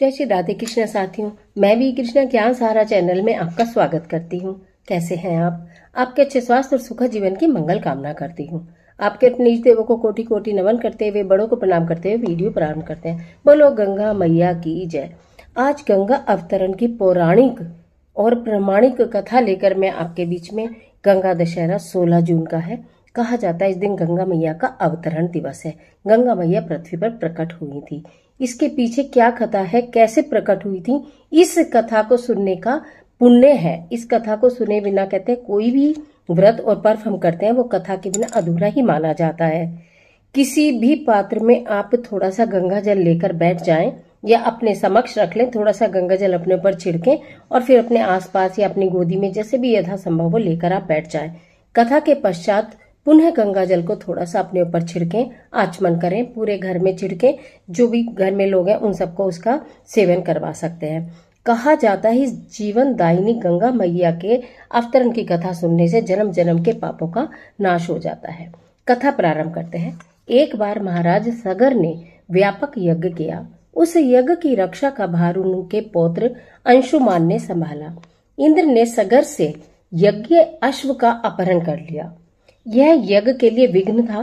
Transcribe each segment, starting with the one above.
जय श्री राधे कृष्णा साथियों मैं भी कृष्णा ज्ञान सहारा चैनल में आपका स्वागत करती हूँ कैसे हैं आप आपके अच्छे स्वास्थ्य और सुखद जीवन की मंगल कामना करती हूँ आपके निज देवों को कोटि कोटि नमन करते हुए बड़ों को प्रणाम करते हुए वीडियो प्रारंभ करते हैं बोलो गंगा मैया की जय आज गंगा अवतरण की पौराणिक और प्रमाणिक कथा लेकर मैं आपके बीच में गंगा दशहरा सोलह जून का है कहा जाता है इस दिन गंगा मैया का अवतरण दिवस है गंगा मैया पृथ्वी पर प्रकट हुई थी इसके पीछे क्या कथा है कैसे प्रकट हुई थी इस कथा को सुनने का पुण्य है इस कथा को सुने बिना कहते हैं कोई भी व्रत और पर्व हम करते हैं वो कथा के बिना अधूरा ही माना जाता है किसी भी पात्र में आप थोड़ा सा गंगा जल लेकर बैठ जाएं या अपने समक्ष रख लें थोड़ा सा गंगा जल अपने ऊपर छिड़कें और फिर अपने आसपास या अपनी गोदी में जैसे भी यथा संभव हो लेकर आप बैठ जाएं कथा के पश्चात पुनः गंगा जल को थोड़ा सा अपने ऊपर छिड़कें आचमन करें पूरे घर में छिड़कें जो भी घर में लोग हैं उन सबको उसका सेवन करवा सकते हैं कहा जाता है जीवन दायिनी गंगा मैया के अवतरण की कथा सुनने से जन्म जन्म के पापों का नाश हो जाता है कथा प्रारंभ करते हैं एक बार महाराज सगर ने व्यापक यज्ञ किया उस यज्ञ की रक्षा का भार के पौत्र अंशुमान ने संभाला इंद्र ने सगर से यज्ञ अश्व का अपहरण कर लिया यह यज्ञ के लिए विघ्न था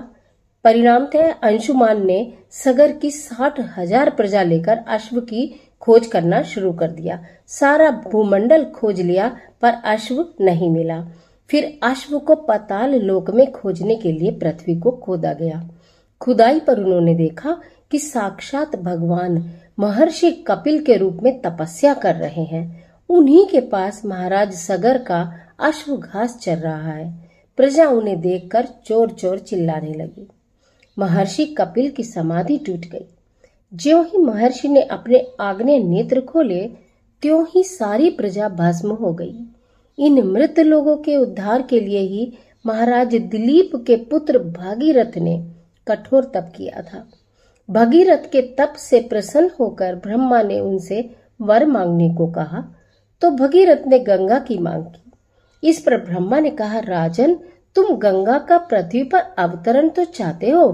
परिणाम थे अंशुमान ने सगर की साठ हजार प्रजा लेकर अश्व की खोज करना शुरू कर दिया सारा भूमंडल खोज लिया पर अश्व नहीं मिला फिर अश्व को पताल लोक में खोजने के लिए पृथ्वी को खोदा गया खुदाई पर उन्होंने देखा कि साक्षात भगवान महर्षि कपिल के रूप में तपस्या कर रहे हैं उन्हीं के पास महाराज सगर का अश्व घास चल रहा है प्रजा उन्हें देखकर चोर चोर चिल्लाने लगी महर्षि कपिल की समाधि टूट गई ज्यो ही महर्षि ने अपने आग्नेय नेत्र खोले त्यों ही सारी प्रजा भस्म हो गई इन मृत लोगों के उद्धार के लिए ही महाराज दिलीप के पुत्र भागीरथ ने कठोर तप किया था भगीरथ के तप से प्रसन्न होकर ब्रह्मा ने उनसे वर मांगने को कहा तो भगीरथ ने गंगा की मांग की इस पर ब्रह्मा ने कहा राजन तुम गंगा का पृथ्वी पर अवतरण तो चाहते हो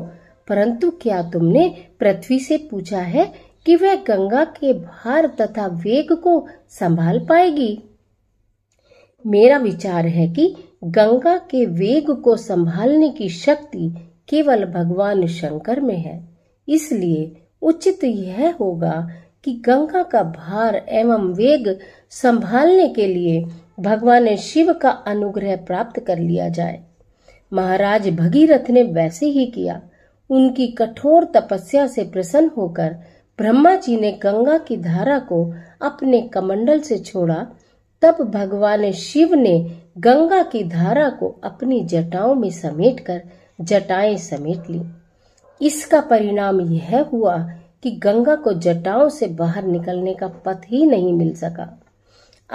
परंतु क्या तुमने पृथ्वी से पूछा है कि वह गंगा के भार तथा वेग को संभाल पाएगी मेरा विचार है कि गंगा के वेग को संभालने की शक्ति केवल भगवान शंकर में है इसलिए उचित यह होगा कि गंगा का भार एवं वेग संभालने के लिए भगवान शिव का अनुग्रह प्राप्त कर लिया जाए महाराज भगीरथ ने वैसे ही किया उनकी कठोर तपस्या से प्रसन्न होकर ब्रह्मा जी ने गंगा की धारा को अपने कमंडल से छोड़ा तब भगवान शिव ने गंगा की धारा को अपनी जटाओं में समेटकर जटाएं समेट ली इसका परिणाम यह हुआ कि गंगा को जटाओं से बाहर निकलने का पथ ही नहीं मिल सका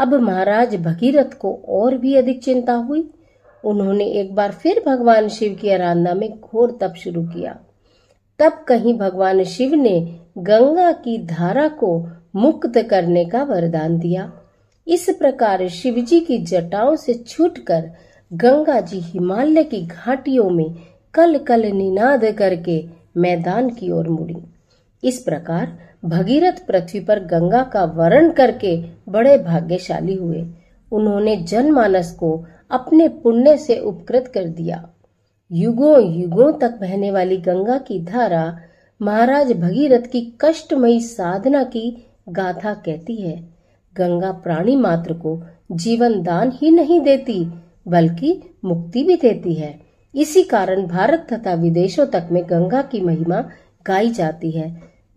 अब महाराज भगीरथ को और भी अधिक चिंता हुई उन्होंने एक बार फिर भगवान शिव की आराधना में घोर तप शुरू किया तब कहीं भगवान शिव ने गंगा की धारा को मुक्त करने का वरदान दिया इस प्रकार शिव जी की जटाओं से छूटकर गंगा जी हिमालय की घाटियों में कल कल निनाद करके मैदान की ओर मुड़ी इस प्रकार भगीरथ पृथ्वी पर गंगा का वरण करके बड़े भाग्यशाली हुए उन्होंने जनमानस को अपने पुण्य से उपकृत कर दिया युगों युगों तक बहने वाली गंगा की धारा महाराज भगीरथ की कष्टमयी साधना की गाथा कहती है गंगा प्राणी मात्र को जीवन दान ही नहीं देती बल्कि मुक्ति भी देती है इसी कारण भारत तथा विदेशों तक में गंगा की महिमा गाई जाती है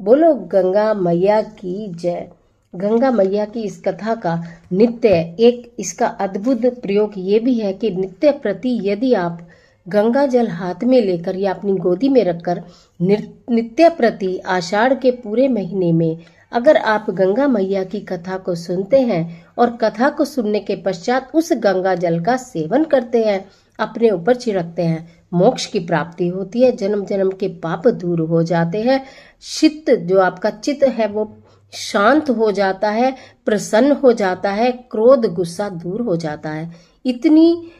बोलो गंगा मैया की जय गंगा मैया की इस कथा का नित्य एक इसका अद्भुत प्रयोग ये भी है कि नित्य प्रति यदि आप गंगा जल हाथ में लेकर या अपनी गोदी में रखकर नित्य प्रति आषाढ़ के पूरे महीने में अगर आप गंगा मैया की कथा को सुनते हैं और कथा को सुनने के पश्चात उस गंगा जल का सेवन करते हैं अपने ऊपर छिड़कते हैं मोक्ष की प्राप्ति होती है जन्म जन्म के पाप दूर हो जाते हैं चित्त जो आपका चित्त है वो शांत हो जाता है प्रसन्न हो जाता है क्रोध गुस्सा दूर हो जाता है इतनी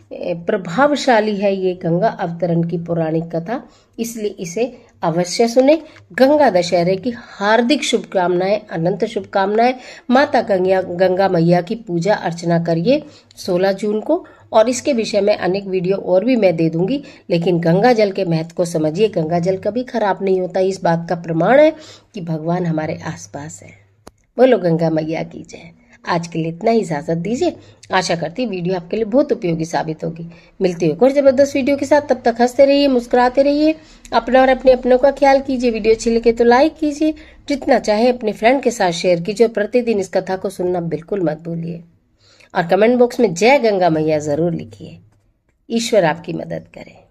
प्रभावशाली है ये गंगा अवतरण की पौराणिक कथा इसलिए इसे अवश्य सुने गंगा दशहरे की हार्दिक शुभकामनाएं अनंत शुभकामनाएं माता गंगा गंगा मैया की पूजा अर्चना करिए 16 जून को और इसके विषय में अनेक वीडियो और भी मैं दे दूंगी लेकिन गंगा जल के महत्व को समझिए गंगा जल कभी खराब नहीं होता इस बात का प्रमाण है कि भगवान हमारे आसपास है बोलो गंगा मैया की जय आज के लिए इतना ही इजाजत दीजिए आशा करती वीडियो आपके लिए बहुत उपयोगी साबित होगी मिलती हो जबरदस्त वीडियो के साथ तब तक हंसते रहिए मुस्कुराते रहिए अपना और अपने अपनों का ख्याल कीजिए वीडियो अच्छी लगे तो लाइक कीजिए जितना चाहे अपने फ्रेंड के साथ शेयर कीजिए और प्रतिदिन इस कथा को सुनना बिल्कुल मत भूलिए और कमेंट बॉक्स में जय गंगा मैया जरूर लिखिए ईश्वर आपकी मदद करें